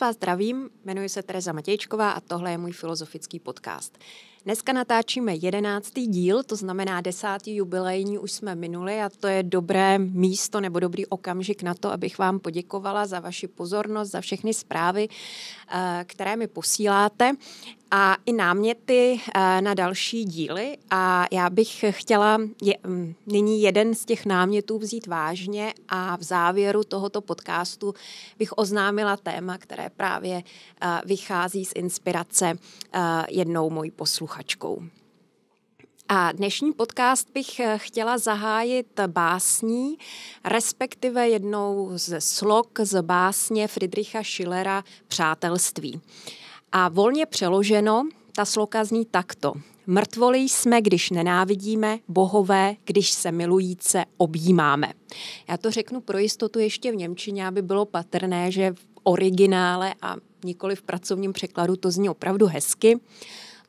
vás zdravím Jmenuji se Tereza Matějčková a tohle je můj filozofický podcast. Dneska natáčíme jedenáctý díl, to znamená desátý jubilejní už jsme minuli a to je dobré místo nebo dobrý okamžik na to, abych vám poděkovala za vaši pozornost, za všechny zprávy, eh, které mi posíláte a i náměty eh, na další díly. A já bych chtěla je, mm, nyní jeden z těch námětů vzít vážně a v závěru tohoto podcastu bych oznámila téma, které právě eh, vychází z inspirace jednou mojí posluchačkou. A dnešní podcast bych eh, chtěla zahájit básní, respektive jednou ze slok z básně Friedricha Schillera Přátelství. A volně přeloženo, ta sloka zní takto. Mrtvoli jsme, když nenávidíme, bohové, když se milujíce objímáme. Já to řeknu pro jistotu ještě v Němčině, aby bylo patrné, že v originále a nikoli v pracovním překladu, to zní opravdu hezky.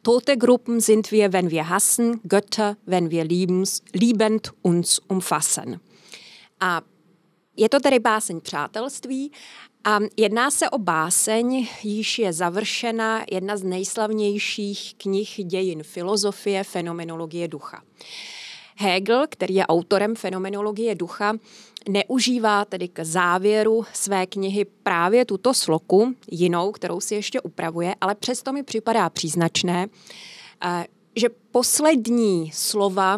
Tote Gruppen sind wir, wenn wir hassen, Götter, wenn wir liebens, liebend uns umfassen. A je to tedy báseň přátelství a jedná se o báseň, již je završena jedna z nejslavnějších knih dějin filozofie fenomenologie ducha. Hegel, který je autorem fenomenologie ducha, neužívá tedy k závěru své knihy právě tuto sloku, jinou, kterou si ještě upravuje, ale přesto mi připadá příznačné, eh, že poslední slova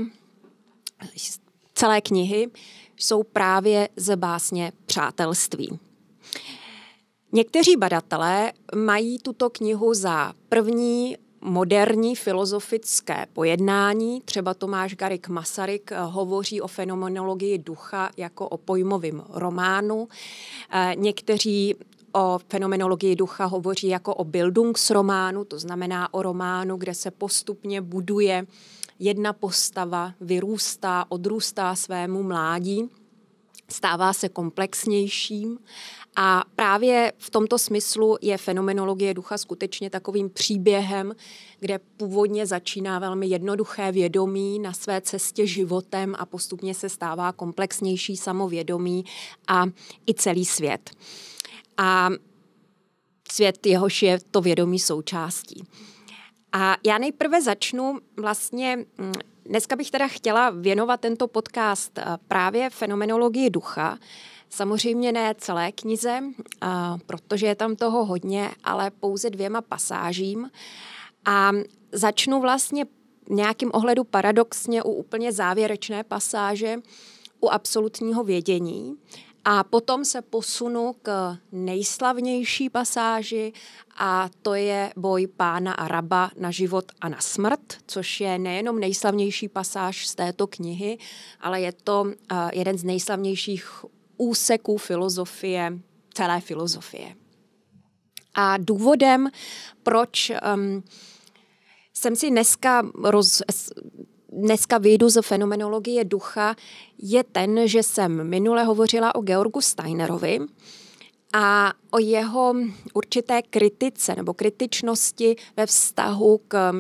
celé knihy jsou právě z básně Přátelství. Někteří badatelé mají tuto knihu za první moderní filozofické pojednání. Třeba Tomáš Garik Masaryk eh, hovoří o fenomenologii ducha jako o pojmovém románu. Eh, někteří o fenomenologii ducha hovoří jako o Bildungsrománu, to znamená o románu, kde se postupně buduje jedna postava, vyrůstá, odrůstá svému mládí stává se komplexnějším a právě v tomto smyslu je fenomenologie ducha skutečně takovým příběhem, kde původně začíná velmi jednoduché vědomí na své cestě životem a postupně se stává komplexnější samovědomí a i celý svět. A svět jehož je to vědomí součástí. A já nejprve začnu vlastně mm, Dneska bych teda chtěla věnovat tento podcast eh, právě fenomenologii ducha. Samozřejmě ne celé knize, eh, protože je tam toho hodně, ale pouze dvěma pasážím. A začnu vlastně nějakým ohledu paradoxně u úplně závěrečné pasáže u absolutního vědění. A potom se posunu k nejslavnější pasáži a to je boj pána a raba na život a na smrt, což je nejenom nejslavnější pasáž z této knihy, ale je to eh, jeden z nejslavnějších úseků filozofie, celé filozofie. A důvodem, proč um, jsem si dneska roz, dneska vyjdu z fenomenologie ducha, je ten, že jsem minule hovořila o Georgu Steinerovi a o jeho určité kritice nebo kritičnosti ve vztahu k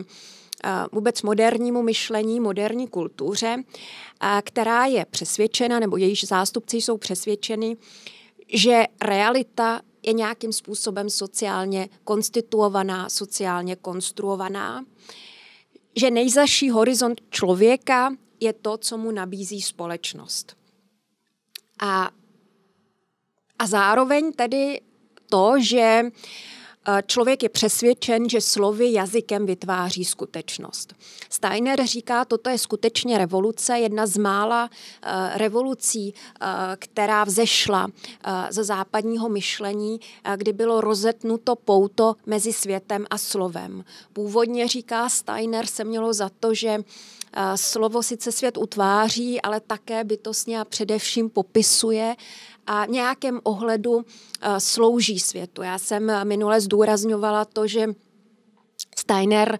eh, vůbec modernímu myšlení, moderní kultuře, eh, která je přesvědčena, nebo jejíž zástupci jsou přesvědčeni, že realita je nějakým způsobem sociálně konstituovaná, sociálně konstruovaná že nejzaší horizont člověka je to, co mu nabízí společnost. A, a zároveň tedy to, že uh, Člověk je přesvědčen, že slovy jazykem vytváří skutečnost. Steiner říká, toto je skutečně revoluce, jedna z mála eh, revolucí, eh, která vzešla eh, ze západního myšlení, kdy bylo rozetnuto pouto mezi světem a slovem. Původně, říká Steiner, se mělo za to, že slovo sice svět utváří, ale také bytostně a především popisuje a nějakém ohledu eh, slouží světu. Já jsem eh, minule zdůrazňovala to, že Steiner,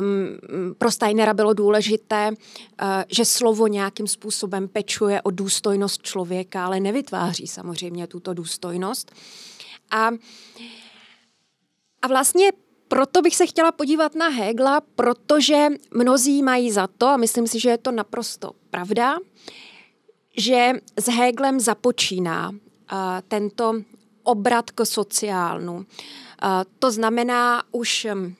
um, pro Steinera bylo důležité, uh, že slovo nějakým způsobem pečuje o důstojnost člověka, ale nevytváří samozřejmě tuto důstojnost. A, a vlastně proto bych se chtěla podívat na Hegla, protože mnozí mají za to, a myslím si, že je to naprosto pravda, uh, že s Heglem započíná uh, tento obrat k sociálnu. Uh, to znamená už um,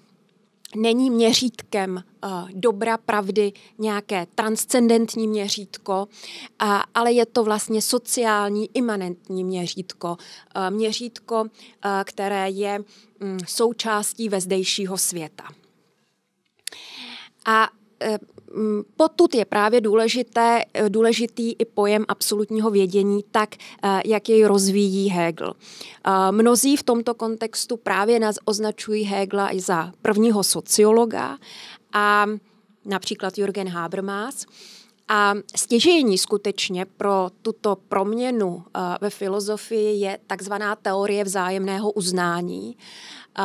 není měřítkem uh, dobra, pravdy, nějaké transcendentní měřítko, ale je to vlastně sociální, imanentní měřítko. Měřítko, které je um, součástí vezdejšího světa. A Potud je právě důležité, eh, důležitý i pojem absolutního vědění, tak eh, jak jej rozvíjí Hegel. Eh, mnozí v tomto kontextu právě nás označují Hegla i za prvního sociologa a například Jürgen Habermas. A stěžení skutečně pro tuto proměnu eh, ve filozofii je takzvaná teorie vzájemného uznání.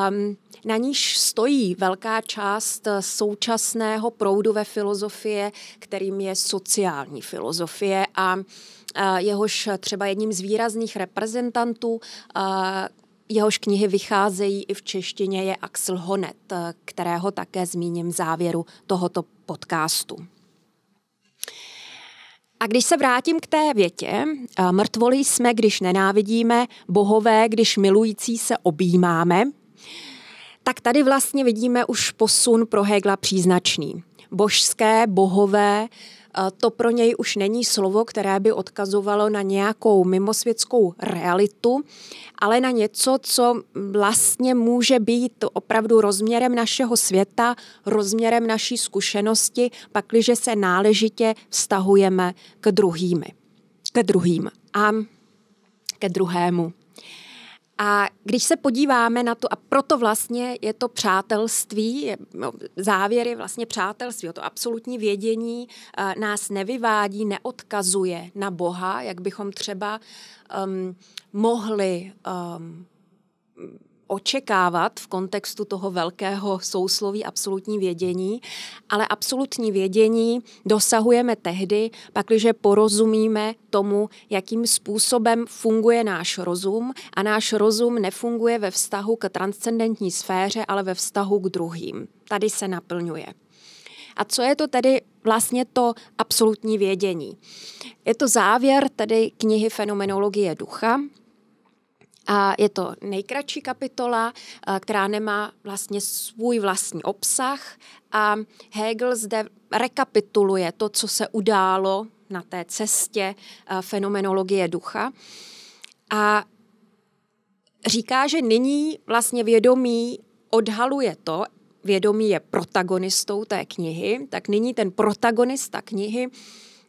Um, na níž stojí velká část eh, současného proudu ve filozofie, kterým je sociální filozofie a eh, jehož třeba jedním z výrazných reprezentantů, jehož knihy vycházejí i v češtině, je Axel Honet, kterého také zmíním v závěru tohoto podcastu. A když se vrátím k té větě, eh, mrtvolí jsme, když nenávidíme, bohové, když milující se objímáme, tak tady vlastně vidíme už posun pro Hegla příznačný. Božské, bohové to pro něj už není slovo, které by odkazovalo na nějakou mimosvětskou realitu, ale na něco, co vlastně může být opravdu rozměrem našeho světa, rozměrem naší zkušenosti, pakliže se náležitě vztahujeme k druhými. Ke druhým a ke druhému. A když se podíváme na to, a proto vlastně je to přátelství, je, no, závěr je vlastně přátelství, to absolutní vědění eh, nás nevyvádí, neodkazuje na Boha, jak bychom třeba um, mohli um, očekávat v kontextu toho velkého sousloví absolutní vědění, ale absolutní vědění dosahujeme tehdy, pakliže porozumíme tomu, jakým způsobem funguje náš rozum a náš rozum nefunguje ve vztahu k transcendentní sféře, ale ve vztahu k druhým. Tady se naplňuje. A co je to tedy vlastně to absolutní vědění? Je to závěr tedy knihy Fenomenologie ducha, a je to nejkratší kapitola, eh, která nemá vlastně svůj vlastní obsah a Hegel zde rekapituluje to, co se událo na té cestě eh, fenomenologie ducha. A říká, že nyní vlastně vědomí odhaluje to, vědomí je protagonistou té knihy, tak nyní ten protagonista knihy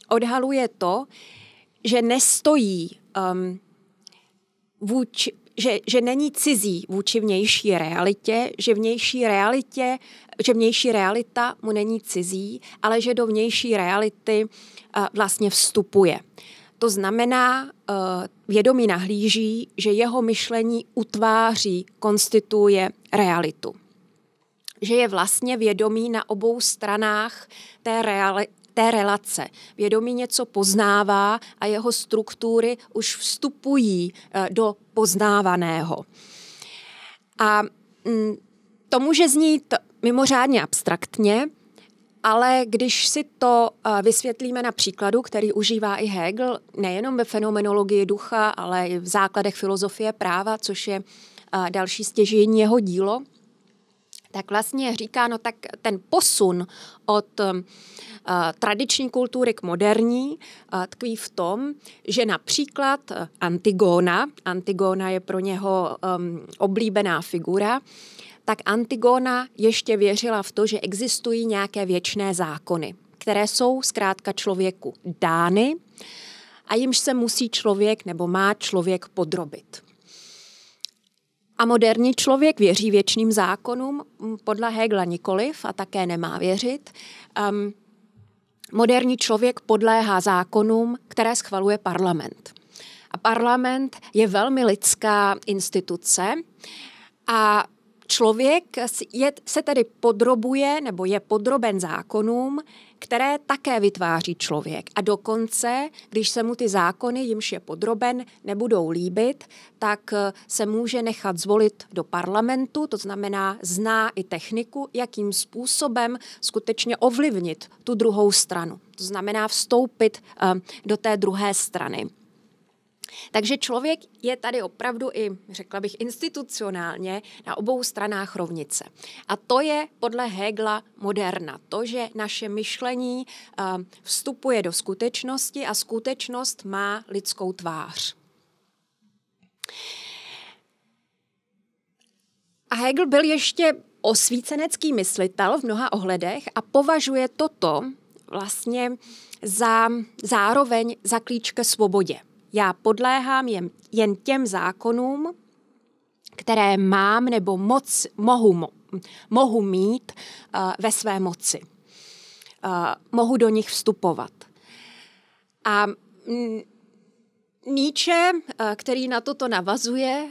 odhaluje to, že nestojí um, vůči, že, že není cizí vůči vnější realitě, že vnější realitě, že vnější realita mu není cizí, ale že do vnější reality uh, vlastně vstupuje. To znamená, uh, vědomí nahlíží, že jeho myšlení utváří, konstituje realitu že je vlastně vědomí na obou stranách té reali- té relace. Vědomí něco poznává a jeho struktury už vstupují eh, do poznávaného. A mm, to může znít mimořádně abstraktně, ale když si to eh, vysvětlíme na příkladu, který užívá i Hegel, nejenom ve fenomenologii ducha, ale i v základech filozofie práva, což je eh, další stěžení jeho dílo, tak vlastně říká, no tak ten posun od uh, tradiční kultury k moderní uh, tkví v tom, že například eh, Antigona, Antigona je pro něho um, oblíbená figura, tak Antigona ještě věřila v to, že existují nějaké věčné zákony, které jsou zkrátka člověku dány a jimž se musí člověk nebo má člověk podrobit. A moderní člověk věří věčným zákonům, podle Hegla nikoliv a také nemá věřit. Um, moderní člověk podléhá zákonům, které schvaluje parlament. A parlament je velmi lidská instituce a člověk je, se tedy podrobuje nebo je podroben zákonům, které také vytváří člověk. A dokonce, když se mu ty zákony, jimž je podroben, nebudou líbit, tak eh, se může nechat zvolit do parlamentu, to znamená zná i techniku, jakým způsobem skutečně ovlivnit tu druhou stranu. To znamená vstoupit eh, do té druhé strany. Takže člověk je tady opravdu i, řekla bych, institucionálně na obou stranách rovnice. A to je podle Hegla moderna. To, že naše myšlení eh, vstupuje do skutečnosti a skutečnost má lidskou tvář. A Hegel byl ještě osvícenecký myslitel v mnoha ohledech a považuje toto vlastně za zároveň za klíč ke svobodě já podléhám jen, jen těm zákonům, které mám nebo moc, mohu, mohu mít uh, ve své moci. Uh, mohu do nich vstupovat. A m, Nietzsche, eh, který na toto navazuje,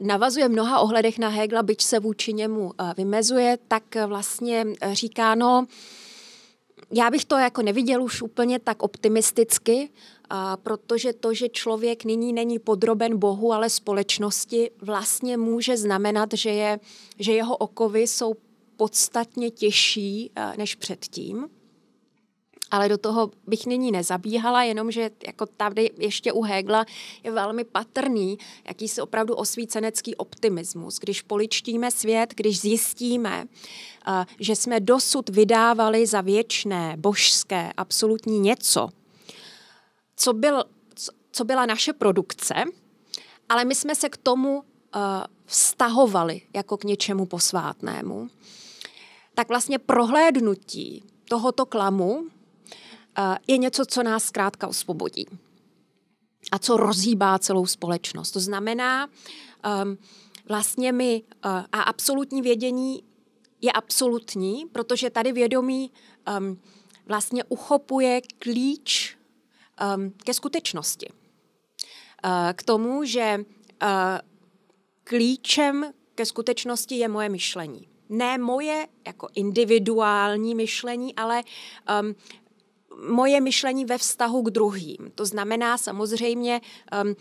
navazuje mnoha ohledech na Hegla, byť se vůči němu vymezuje, tak vlastně říká, no, já bych to jako neviděl už úplně tak optimisticky, protože to, že člověk nyní není podroben Bohu, ale společnosti, vlastně může znamenat, že, je, že jeho okovy jsou podstatně těžší eh, než předtím. Ale do toho bych nyní nezabíhala, jenomže jako tady ještě u Hegla je velmi patrný jakýsi opravdu osvícenecký optimismus. Když poličtíme svět, když zjistíme, eh, že jsme dosud vydávali za věčné, božské, absolutní něco – co, byl, co byla naše produkce, ale my jsme se k tomu uh, vztahovali jako k něčemu posvátnému, tak vlastně prohlédnutí tohoto klamu uh, je něco, co nás zkrátka osvobodí a co rozhýbá celou společnost. To znamená, um, vlastně my uh, a absolutní vědění je absolutní, protože tady vědomí um, vlastně uchopuje klíč Ehm, ke skutečnosti. Ehm, k tomu, že ehm, klíčem ke skutečnosti je moje myšlení. Ne moje jako individuální myšlení, ale um, moje myšlení ve vztahu k druhým. To znamená samozřejmě, um,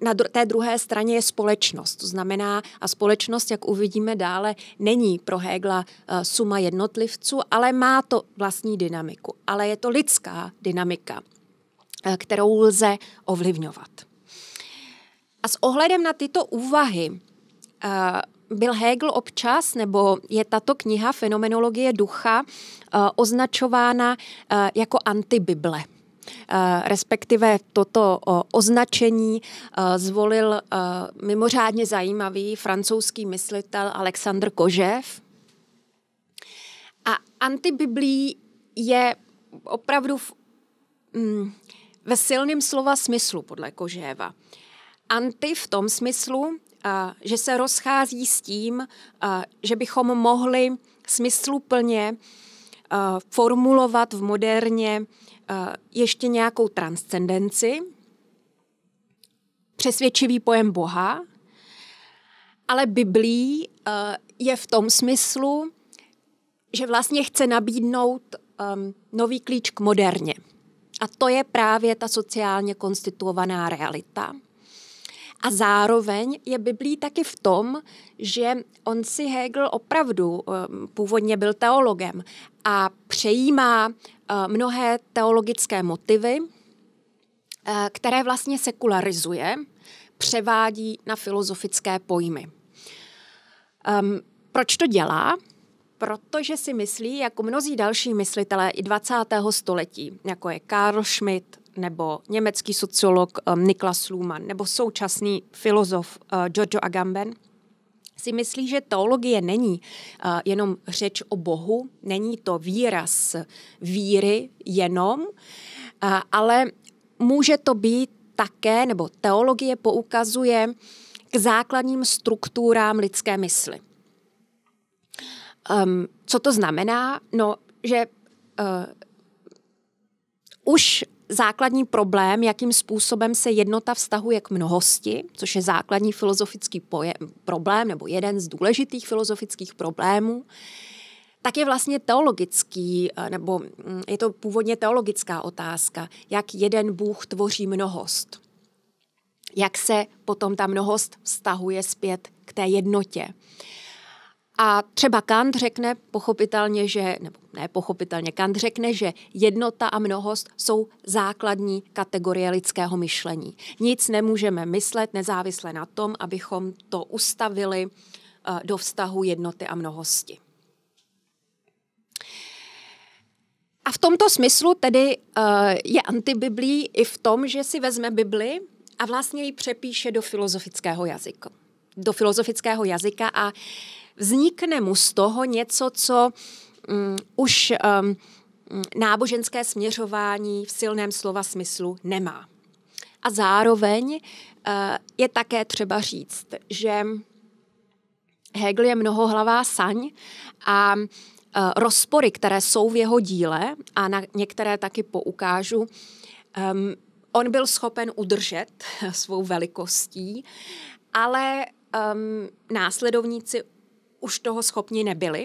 na dru- té druhé straně je společnost. To znamená, a společnost, jak uvidíme dále, není pro Hegla uh, suma jednotlivců, ale má to vlastní dynamiku. Ale je to lidská dynamika. Eh, kterou lze ovlivňovat. A s ohledem na tyto úvahy eh, byl Hegel občas, nebo je tato kniha Fenomenologie ducha eh, označována jako antibible. Respektive toto označení zvolil mimořádně zajímavý francouzský myslitel Alexandr Kožev. A antibiblí je opravdu v, mm, ve silném slova smyslu podle Kožéva. Anti v tom smyslu, že se rozchází s tím, že bychom mohli smysluplně formulovat v moderně ještě nějakou transcendenci, přesvědčivý pojem Boha, ale Biblí je v tom smyslu, že vlastně chce nabídnout nový klíč k moderně. A to je právě ta sociálně konstituovaná realita. A zároveň je Biblí taky v tom, že on si Hegel opravdu ehm, původně byl teologem a přejímá ehm, mnohé teologické motivy, eh, které vlastně sekularizuje, převádí na filozofické pojmy. Ehm, proč to dělá? protože si myslí, jako mnozí další myslitelé i 20. století, jako je Karl Schmidt nebo německý sociolog eh, Niklas Luhmann nebo současný filozof eh, Giorgio Agamben, si myslí, že teologie není eh, jenom řeč o Bohu, není to výraz víry jenom, ale může to být také, nebo teologie poukazuje k základním strukturám lidské mysli. Um, co to znamená? No, že uh, už základní problém, jakým způsobem se jednota vztahuje k mnohosti, což je základní filozofický pojem, problém nebo jeden z důležitých filozofických problémů, tak je vlastně teologický, eh, nebo hm, je to původně teologická otázka, jak jeden Bůh tvoří mnohost. Jak se potom ta mnohost vztahuje zpět k té jednotě. Uh, a třeba Kant řekne pochopitelně, že, nebo ne pochopitelně, Kant řekne, že jednota a mnohost jsou základní kategorie lidského myšlení. Nic nemůžeme myslet nezávisle na tom, abychom to ustavili eh, do vztahu jednoty a mnohosti. A v tomto smyslu tedy eh, je antibiblí i v tom, že si vezme Bibli a vlastně ji přepíše do filozofického jazyka. Do filozofického jazyka a vznikne mu z toho něco, co um, už um, náboženské směřování v silném slova smyslu nemá. A zároveň uh, je také třeba říct, že Hegel je mnohohlavá saň a uh, rozpory, které jsou v jeho díle, a na některé taky poukážu, um, on byl schopen udržet svou velikostí, ale um, následovníci už toho schopni nebyli.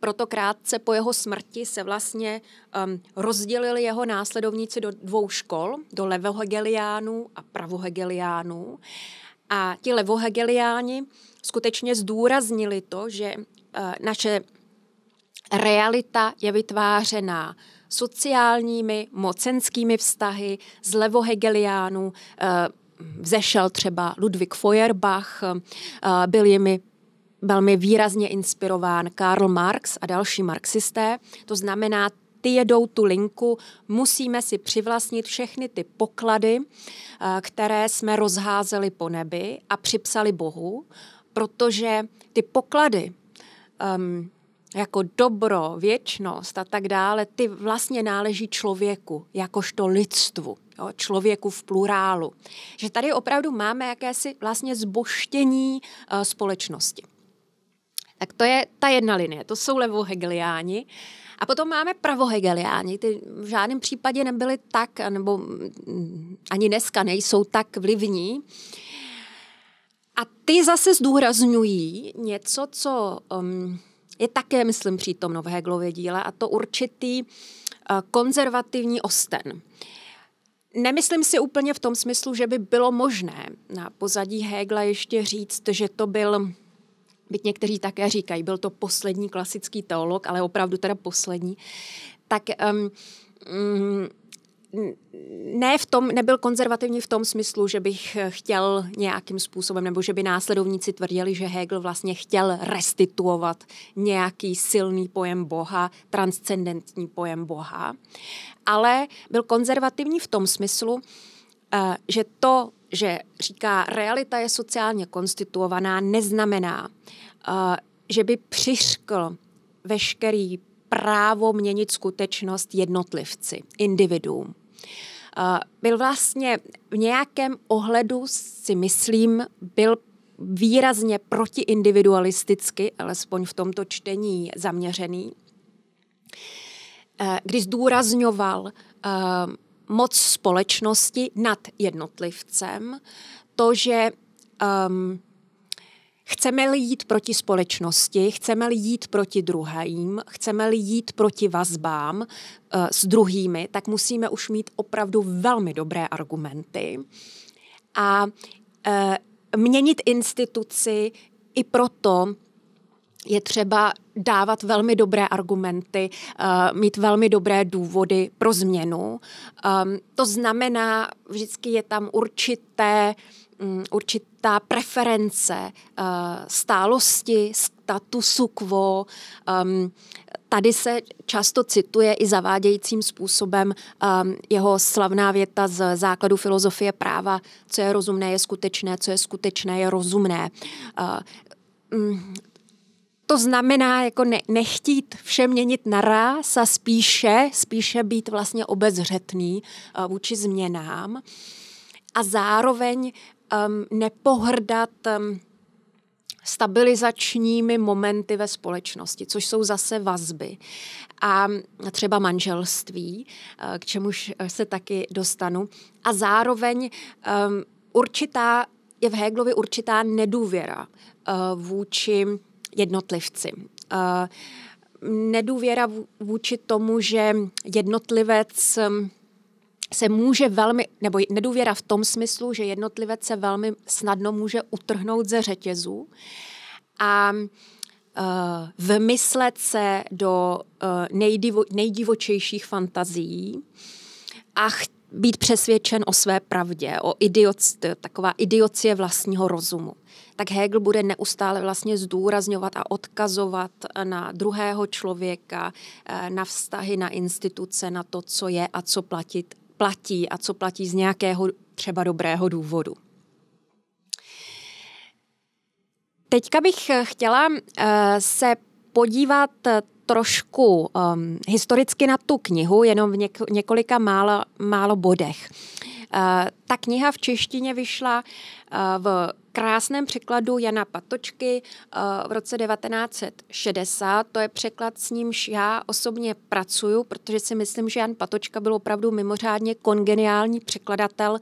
Proto krátce po jeho smrti se vlastně um, rozdělili jeho následovníci do dvou škol, do levohegeliánů a pravohegeliánů. A ti levohegeliáni skutečně zdůraznili to, že uh, naše realita je vytvářená sociálními, mocenskými vztahy z levohegeliánů, uh, vzešel třeba Ludwig Feuerbach, uh, byl jimi velmi výrazně inspirován Karl Marx a další marxisté. To znamená, ty jedou tu linku, musíme si přivlastnit všechny ty poklady, eh, které jsme rozházeli po nebi a připsali Bohu, protože ty poklady um, jako dobro, věčnost a tak dále, ty vlastně náleží člověku, jakožto lidstvu, jo, člověku v plurálu. Že tady opravdu máme jakési vlastně zboštění uh, společnosti. Tak to je ta jedna linie, to jsou levohegeliáni. A potom máme pravohegeliáni, ty v žádném případě nebyli tak, nebo mm, ani dneska nejsou tak vlivní. A ty zase zdůrazňují něco, co um, je také, myslím, přítomno v Heglově díle, a to určitý uh, konzervativní osten. Nemyslím si úplně v tom smyslu, že by bylo možné na pozadí Hegla ještě říct, že to byl byť někteří také říkají, byl to poslední klasický teolog, ale opravdu teda poslední, tak um, um, ne v tom, nebyl konzervativní v tom smyslu, že bych chtěl nějakým způsobem, nebo že by následovníci tvrdili, že Hegel vlastně chtěl restituovat nějaký silný pojem Boha, transcendentní pojem Boha, ale byl konzervativní v tom smyslu, eh, že to že říká, realita je sociálně konstituovaná, neznamená, eh, že by přiškl veškerý právo měnit skutečnost jednotlivci, individuum. Eh, byl vlastně v nějakém ohledu, si myslím, byl výrazně protiindividualisticky, alespoň v tomto čtení zaměřený, eh, kdy zdůrazňoval moc společnosti nad jednotlivcem, to, že um, Chceme-li jít proti společnosti, chceme-li jít proti druhým, chceme-li jít proti vazbám uh, s druhými, tak musíme už mít opravdu velmi dobré argumenty. A uh, měnit instituci i proto, je třeba dávat velmi dobré argumenty, eh, mít velmi dobré důvody pro změnu. Ehm, to znamená, vždycky je tam určité, mm, určitá preference eh, stálosti, statusu quo. Ehm, tady se často cituje i zavádějícím způsobem ehm, jeho slavná věta z základu filozofie práva, co je rozumné je skutečné, co je skutečné je rozumné eh, mm, to znamená jako ne, nechtít vše měnit naraz a spíše, spíše být vlastně obezřetný uh, vůči změnám a zároveň um, nepohrdat um, stabilizačními momenty ve společnosti, což jsou zase vazby a třeba manželství, eh, k čemuž eh, se taky dostanu. A zároveň um, určitá, je v Heglovi určitá nedůvěra uh, vůči jednotlivci. Eh, nedůvěra vůči tomu, že jednotlivec hm, se může velmi, nebo nedůvěra v tom smyslu, že jednotlivec se velmi snadno může utrhnout ze řetězů a eh, vymyslet se do eh, nejdivo, nejdivočejších fantazií a chtít být přesvědčen o své pravdě, o idiot, taková idiocie vlastního rozumu. Tak Hegel bude neustále vlastně zdůrazňovat a odkazovat na druhého člověka, eh, na vztahy, na instituce, na to, co je a co platit, platí a co platí z nějakého třeba dobrého důvodu. Teďka bych eh, chtěla eh, se podívat trošku um, historicky na tu knihu, jenom v něk- několika málo, málo bodech. Uh, ta kniha v češtině vyšla uh, v krásném překladu Jana Patočky uh, v roce 1960. To je překlad, s nímž já osobně pracuju, protože si myslím, že Jan Patočka byl opravdu mimořádně kongeniální překladatel.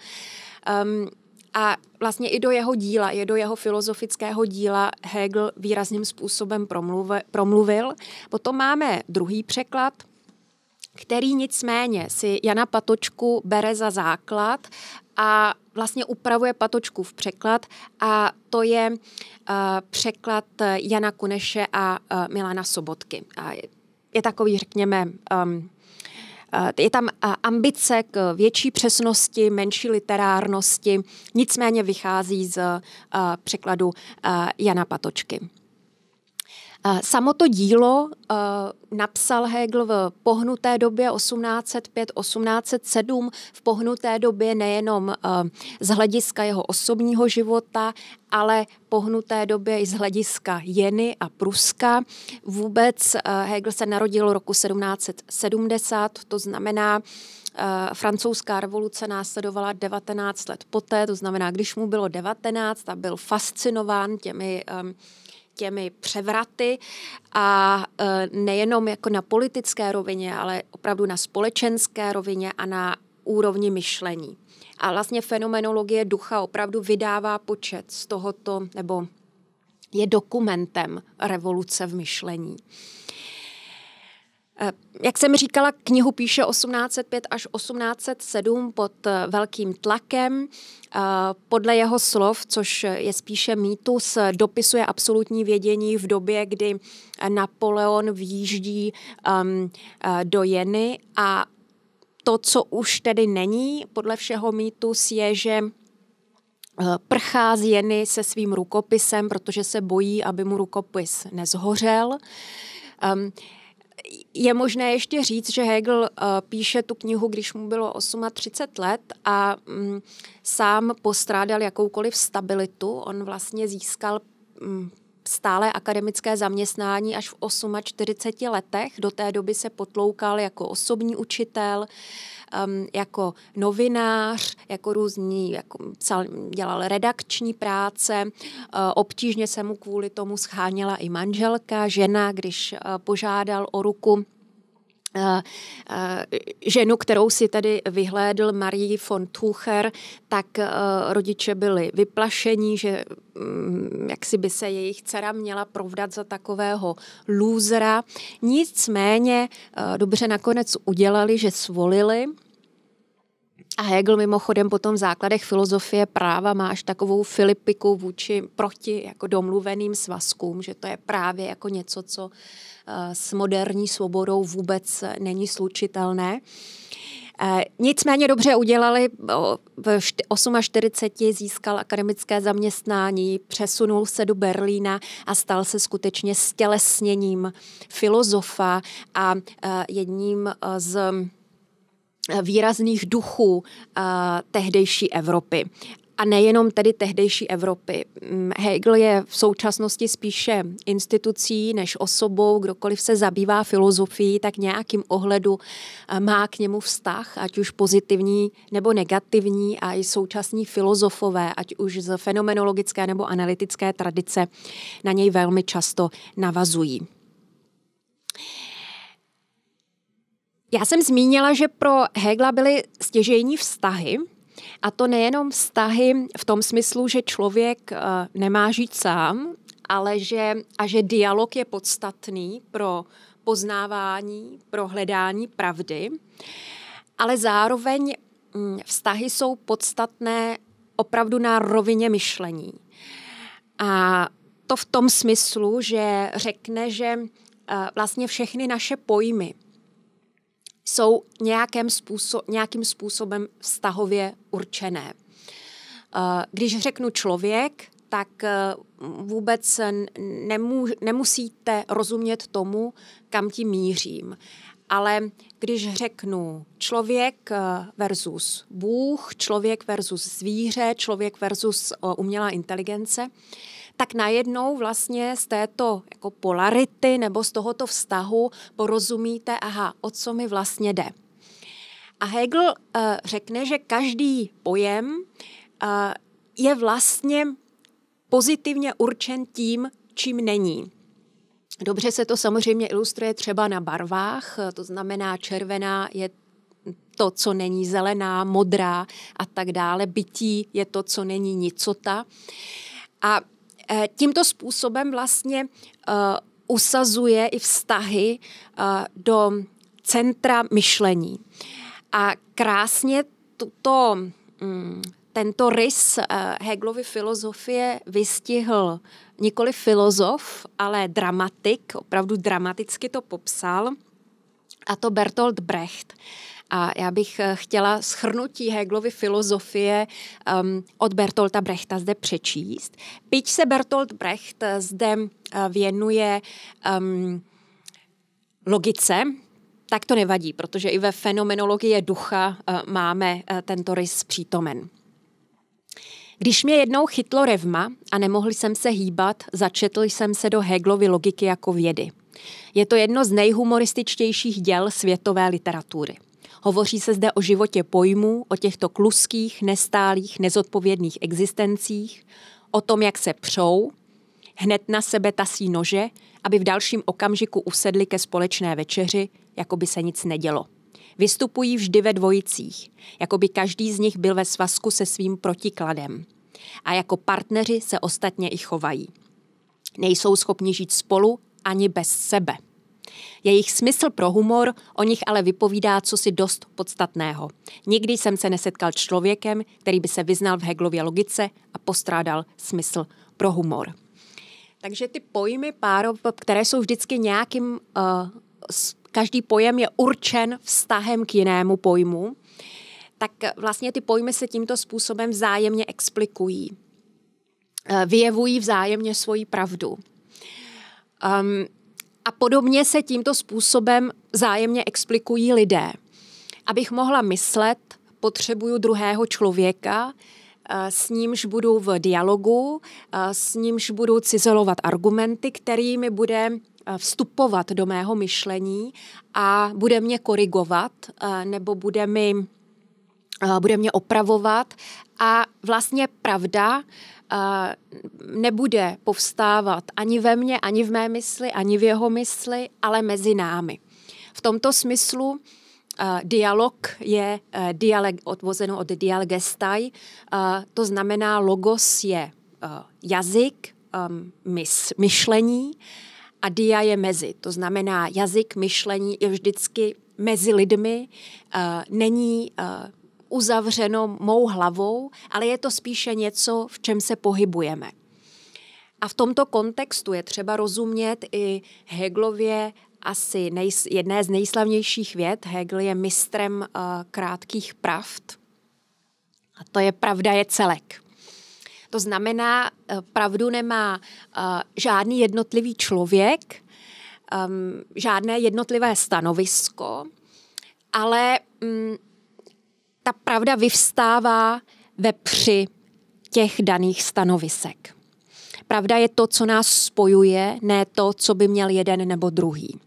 Um, a vlastně i do jeho díla, i do jeho filozofického díla Hegel výrazným způsobem promluve, promluvil. Potom máme druhý překlad, který nicméně si Jana Patočku bere za základ a vlastně upravuje Patočku v překlad a to je uh, překlad Jana Kuneše a uh, Milana Sobotky. A je, je takový, řekněme, um, Eh, je tam eh, ambice k větší přesnosti, menší literárnosti, nicméně vychází z eh, překladu Jana Patočky. Samo to dílo eh, napsal Hegel v pohnuté době 1805-1807, v pohnuté době nejenom eh, z hlediska jeho osobního života, ale pohnuté době i z hlediska Jeny a Pruska. Vůbec eh, Hegel se narodil roku 1770, to znamená, francouzská revoluce následovala 19 let poté, to znamená, když mu bylo 19 a byl fascinován těmi těmi převraty a e, nejenom jako na politické rovině, ale opravdu na společenské rovině a na úrovni myšlení. A vlastně fenomenologie ducha opravdu vydává počet z tohoto, nebo je dokumentem revoluce v myšlení. Eh, jak jsem říkala, knihu píše 1805 až 1807 pod eh, velkým tlakem. Eh, podle jeho slov, což je spíše mýtus, dopisuje absolutní vědění v době, kdy Napoleon výjíždí ehm, do Jeny a to, co už tedy není, podle všeho mýtus, je, že prchá z Jeny se svým rukopisem, protože se bojí, aby mu rukopis nezhořel. Ehm, je možné ještě říct, že Hegel eh, píše tu knihu, když mu bylo 38 let a mm, sám postrádal jakoukoliv stabilitu. On vlastně získal mm, stále akademické zaměstnání až v 48 letech. Do té doby se potloukal jako osobní učitel um, jako novinář, jako různí, jako psal, dělal redakční práce, uh, obtížně se mu kvůli tomu scháněla i manželka, žena, když uh, požádal o ruku Eh, eh, ženu, kterou si tady vyhlédl Marie von Tucher, tak eh, rodiče byli vyplašení, že mm, jak si by se jejich dcera měla provdat za takového lůzra. Nicméně dobře nakonec udělali, že svolili a Hegel mimochodem potom v základech filozofie práva má až takovou filipiku vůči proti jako domluveným svazkům, že to je právě jako něco, co eh, s moderní svobodou vůbec není slučitelné. Eh, nicméně dobře udělali, v 48 získal akademické zaměstnání, přesunul se do Berlína a stal se skutečně stělesněním filozofa a eh, jedním z výrazných duchů eh, tehdejší Evropy. A nejenom tedy tehdejší Evropy. Mm, Hegel je v současnosti spíše institucí než osobou, kdokoliv se zabývá filozofií, tak nějakým ohledu eh, má k němu vztah, ať už pozitivní nebo negativní a i současní filozofové, ať už z fenomenologické nebo analytické tradice, na něj velmi často navazují. Já jsem zmínila, že pro Hegla byly stěžejní vztahy, a to nejenom vztahy v tom smyslu, že člověk eh, nemá žít sám, ale že, a že dialog je podstatný pro poznávání, pro hledání pravdy, ale zároveň mm, vztahy jsou podstatné opravdu na rovině myšlení. A to v tom smyslu, že řekne, že eh, vlastně všechny naše pojmy – jsou nějakým, způso- nějakým způsobem vztahově určené. Eh, když řeknu člověk, tak eh, vůbec nemů, nemusíte rozumět tomu, kam tím mířím. Ale když řeknu člověk eh, versus Bůh, člověk versus zvíře, člověk versus umělá inteligence, tak najednou vlastně z této jako polarity nebo z tohoto vztahu porozumíte, aha, o co mi vlastně jde. A Hegel uh, řekne, že každý pojem uh, je vlastně pozitivně určen tím, čím není. Dobře se to samozřejmě ilustruje třeba na barvách, eh, to znamená červená je to, co není zelená, modrá a tak dále, bytí je to, co není nicota. A Eh, tímto způsobem vlastně eh, usazuje i vztahy eh, do centra myšlení. A krásně tuto, mm, tento rys Heglovy filozofie vystihl nikoli filozof, ale dramatik, opravdu dramaticky to popsal, a to Bertolt Brecht. A já bych eh, chtěla schrnutí Heglovy filozofie um, od Bertolta Brechta zde přečíst. Byť se Bertolt Brecht eh, zde eh, věnuje um, logice, tak to nevadí, protože i ve fenomenologii ducha uh, máme uh, tento rys přítomen. Když mě jednou chytlo revma a nemohl jsem se hýbat, začetl jsem se do Heglovy logiky jako vědy. Je to jedno z nejhumorističtějších děl světové literatury. Hovoří se zde o životě pojmů, o těchto kluských, nestálých, nezodpovědných existencích, o tom, jak se přou, hned na sebe tasí nože, aby v dalším okamžiku usedli ke společné večeři, jako by se nic nedělo. Vystupují vždy ve dvojicích, jako by každý z nich byl ve svazku se svým protikladem. A jako partneři se ostatně i chovají. Nejsou schopni žít spolu ani bez sebe. Jejich smysl pro humor o nich ale vypovídá co si dost podstatného. Nikdy jsem se nesetkal člověkem, který by se vyznal v Heglově logice a postrádal smysl pro humor. Takže ty pojmy párov, které jsou vždycky nějakým, eh, každý pojem je určen vztahem k jinému pojmu, tak vlastně ty pojmy se tímto způsobem vzájemně explikují. Eh, vyjevují vzájemně svoji pravdu. Um, a podobně se tímto způsobem zájemně explikují lidé. Abych mohla myslet, potřebuju druhého člověka, eh, s nímž budu v dialogu, eh, s nímž budu cizelovat argumenty, kterými bude eh, vstupovat do mého myšlení a bude mě korigovat nebo bude mi bude mě opravovat a vlastně pravda nebude povstávat ani ve mně, ani v mé mysli, ani v jeho mysli, ale mezi námi. V tomto smyslu dialog je dialog odvozeno od dialgestai, to znamená logos je jazyk, mys, myšlení a dia je mezi. To znamená jazyk, myšlení je vždycky mezi lidmi, není uzavřeno mou hlavou, ale je to spíše něco, v čem se pohybujeme. A v tomto kontextu je třeba rozumět i Heglově asi nej, jedné z nejslavnějších věd. Hegel je mistrem uh, krátkých pravd. A to je pravda je celek. To znamená, uh, pravdu nemá uh, žádný jednotlivý člověk, um, žádné jednotlivé stanovisko, ale um, ta pravda vyvstává ve při těch daných stanovisek. Pravda je to, co nás spojuje, ne to, co by měl jeden nebo druhý.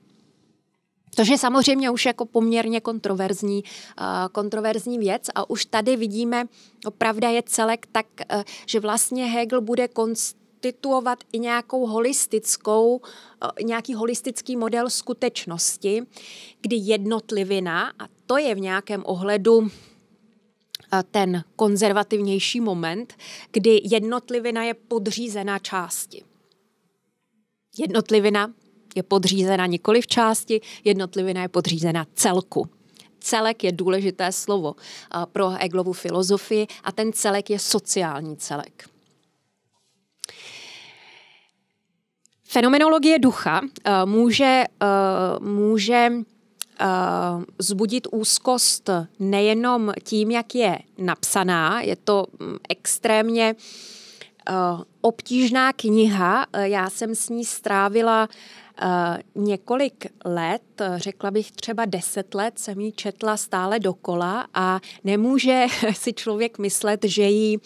To je samozřejmě už jako poměrně kontroverzní, eh, kontroverzní věc a už tady vidíme, no, pravda je celek tak, eh, že vlastně Hegel bude konstituovat i nějakou holistickou, eh, nějaký holistický model skutečnosti, kdy jednotlivina, a to je v nějakém ohledu ten konzervativnější moment, kdy jednotlivina je podřízená části. Jednotlivina je podřízena nikoli v části, jednotlivina je podřízena celku. Celek je důležité slovo pro Eglovu filozofii a ten celek je sociální celek. Fenomenologie ducha může, může uh, zbudit úzkost nejenom tím, jak je napsaná, je to mm, extrémně uh, obtížná kniha, eh, já jsem s ní strávila Uh, několik let, řekla bych třeba deset let, jsem ji četla stále dokola a nemůže si člověk myslet, že ji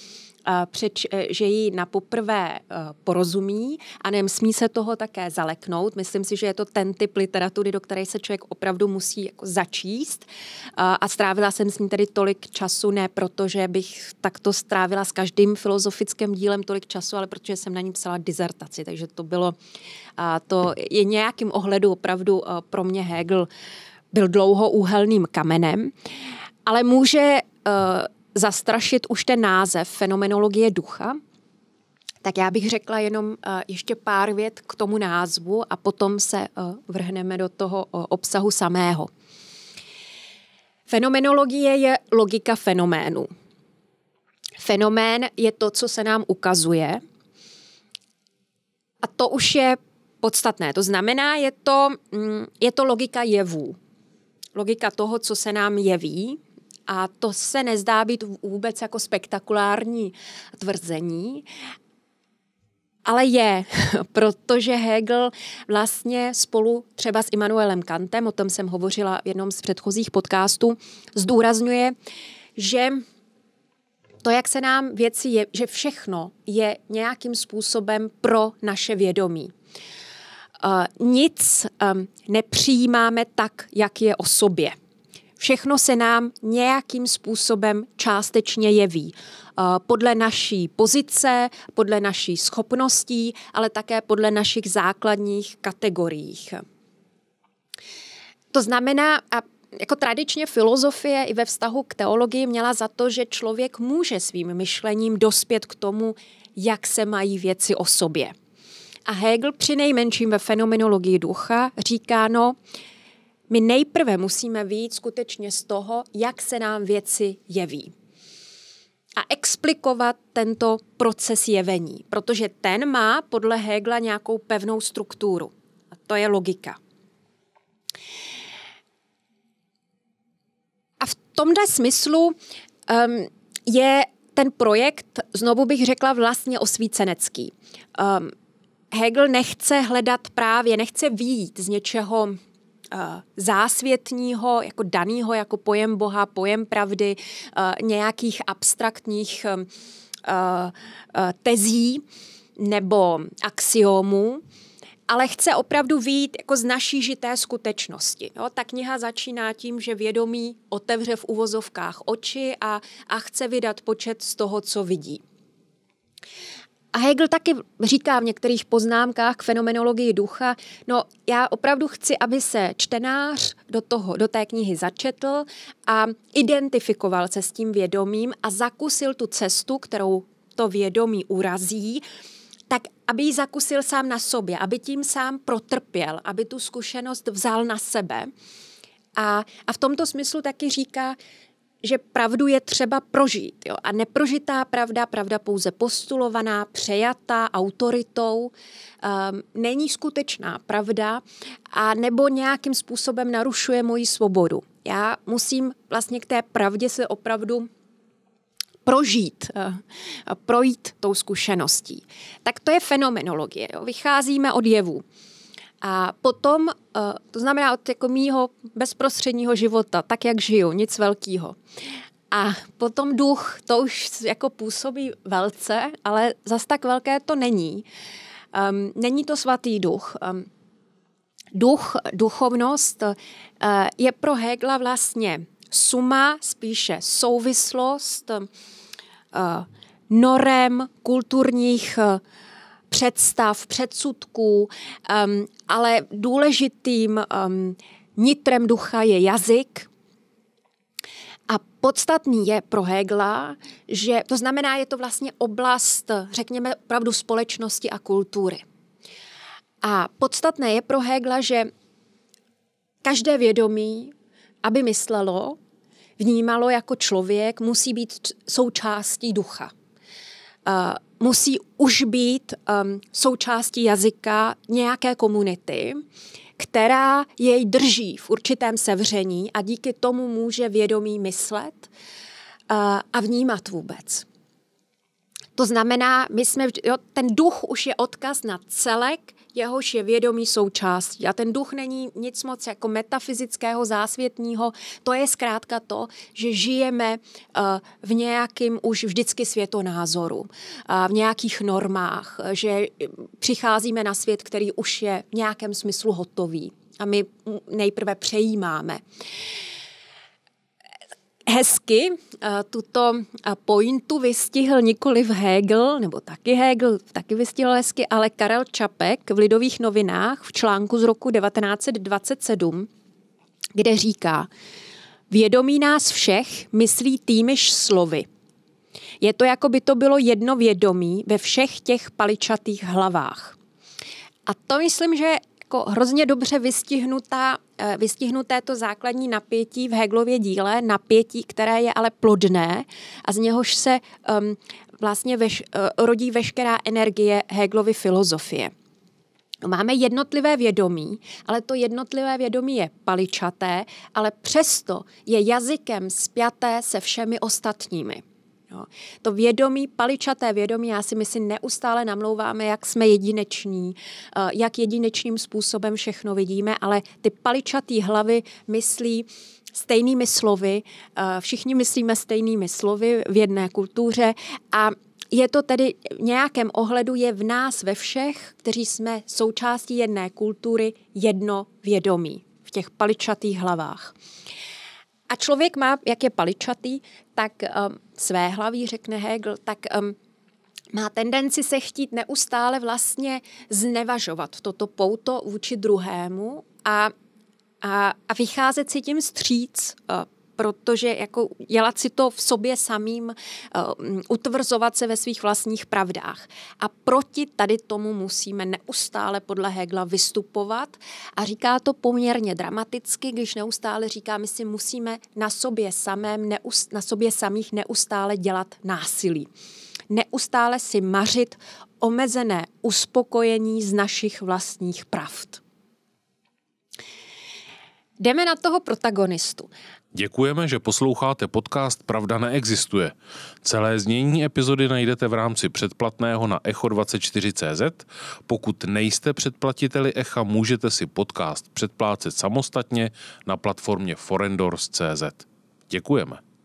přeč, e, že ji na poprvé e, porozumí a nesmí se toho také zaleknout. Myslím si, že je to ten typ literatury, do které se člověk opravdu musí jako začíst e, a strávila jsem s ní tedy tolik času, ne proto, že bych takto strávila s každým filozofickým dílem tolik času, ale protože jsem na ní psala dizertaci, takže to bylo, to je nějakým ohledu opravdu pro mě Hegel byl dlouho úhelným kamenem, ale může zastrašit už ten název fenomenologie ducha, tak já bych řekla jenom eh, ještě pár vět k tomu názvu a potom se eh, vrhneme do toho eh, obsahu samého. Fenomenologie je logika fenoménu. Fenomén je to, co se nám ukazuje. A to už je podstatné. To znamená, je to, mm, je to logika jevů. Logika toho, co se nám jeví, a to se nezdá být vůbec jako spektakulární tvrzení, ale je, protože Hegel vlastně spolu třeba s Immanuelem Kantem, o tom jsem hovořila v jednom z předchozích podcastů, zdůrazňuje, že to, jak se nám věci je, že všechno je nějakým způsobem pro naše vědomí. Uh, nic um, nepřijímáme tak, jak je o sobě. Všechno se nám nějakým způsobem částečně jeví. Eh, podle naší pozice, podle naší schopností, ale také podle našich základních kategoriích. To znamená, a jako tradičně filozofie i ve vztahu k teologii měla za to, že člověk může svým myšlením dospět k tomu, jak se mají věci o sobě. A Hegel při nejmenším ve fenomenologii ducha říká, no, my nejprve musíme vyjít skutečně z toho, jak se nám věci jeví. A explikovat tento proces jevení, protože ten má podle Hegla nějakou pevnou strukturu. A to je logika. A v tomhle smyslu um, je ten projekt, znovu bych řekla, vlastně osvícenecký. Um, Hegel nechce hledat právě, nechce výjít z něčeho Eh, zásvětního, jako daného, jako pojem Boha, pojem pravdy, eh, nějakých abstraktních eh, tezí nebo axiomů, ale chce opravdu výjít jako z naší žité skutečnosti. Jo? Ta kniha začíná tím, že vědomí otevře v uvozovkách oči a, a chce vydat počet z toho, co vidí. A Hegel taky říká v některých poznámkách k fenomenologii ducha, no já opravdu chci, aby se čtenář do, toho, do té knihy začetl a identifikoval se s tím vědomím a zakusil tu cestu, kterou to vědomí urazí, tak aby ji zakusil sám na sobě, aby tím sám protrpěl, aby tu zkušenost vzal na sebe. A, a v tomto smyslu taky říká, že pravdu je třeba prožít. Jo? A neprožitá pravda, pravda pouze postulovaná, přejatá autoritou, um, není skutečná pravda a nebo nějakým způsobem narušuje moji svobodu. Já musím vlastně k té pravdě se opravdu prožít, eh, projít tou zkušeností. Tak to je fenomenologie. Jo? Vycházíme od jevu. A potom, eh, to znamená od jako mýho bezprostředního života, tak jak žiju, nic velkého. A potom duch, to už jako působí velce, ale zas tak velké to není. Um, není to svatý duch. Um, duch, duchovnost uh, je pro Hegla vlastně suma, spíše souvislost uh, norem kulturních uh, představ, předsudků, um, ale důležitým um, nitrem ducha je jazyk. A podstatný je pro Hegla, že to znamená, je to vlastně oblast, řekněme, opravdu společnosti a kultury. A podstatné je pro Hegla, že každé vědomí, aby myslelo, vnímalo jako člověk, musí být součástí ducha. Uh, musí už být um, součástí jazyka nějaké komunity, která jej drží v určitém sevření a díky tomu může vědomí myslet uh, a vnímat vůbec. To znamená, my jsme, jo, ten duch už je odkaz na celek jehož je vědomí součástí. A ten duch není nic moc jako metafyzického, zásvětního. To je zkrátka to, že žijeme eh, v nějakým už vždycky světonázoru, eh, v nějakých normách, že přicházíme na svět, který už je v nějakém smyslu hotový. A my nejprve přejímáme. Uh, hezky eh, tuto eh, pointu vystihl nikoli v Hegel, nebo taky Hegel, taky vystihl hezky, ale Karel Čapek v Lidových novinách v článku z roku 1927, kde říká, vědomí nás všech myslí týmyž slovy. Je to, jako by to bylo jedno vědomí ve všech těch paličatých hlavách. A to myslím, že jako hrozně dobře vystihnutá, eh, vystihnuté to základní napětí v Heglově díle, napětí, které je ale plodné a z něhož se um, vlastně veš, uh, rodí veškerá energie Heglovy filozofie. Máme jednotlivé vědomí, ale to jednotlivé vědomí je paličaté, ale přesto je jazykem spjaté se všemi ostatními. Jo. To vědomí, paličaté vědomí, já si myslím, neustále namlouváme, jak jsme jedineční, eh, jak jedinečným způsobem všechno vidíme, ale ty paličatý hlavy myslí stejnými slovy, eh, všichni myslíme stejnými slovy v jedné kultuře a je to tedy v nějakém ohledu je v nás ve všech, kteří jsme součástí jedné kultury, jedno vědomí v těch paličatých hlavách. Uh, a člověk má, jak je paličatý, tak um, své hlaví, řekne Hegel, tak um, má tendenci se chtít neustále vlastně znevažovat toto pouto vůči druhému a, a, a vycházet si tím stříc uh, eh, protože jako dělat si to v sobě samým, uh, utvrzovat se ve svých vlastních pravdách. A proti tady tomu musíme neustále podle Hegla vystupovat a říká to poměrně dramaticky, když neustále říká, my si musíme na sobě, samém, neust, na sobě samých neustále dělat násilí neustále si mařit omezené uspokojení z našich vlastních pravd. Jdeme na toho protagonistu. Děkujeme, že posloucháte podcast Pravda neexistuje. Celé znění epizody najdete v rámci předplatného na Echo24.cz. Pokud nejste předplatiteli Echa, můžete si podcast předplácet samostatně na platformě forendors.cz. Děkujeme.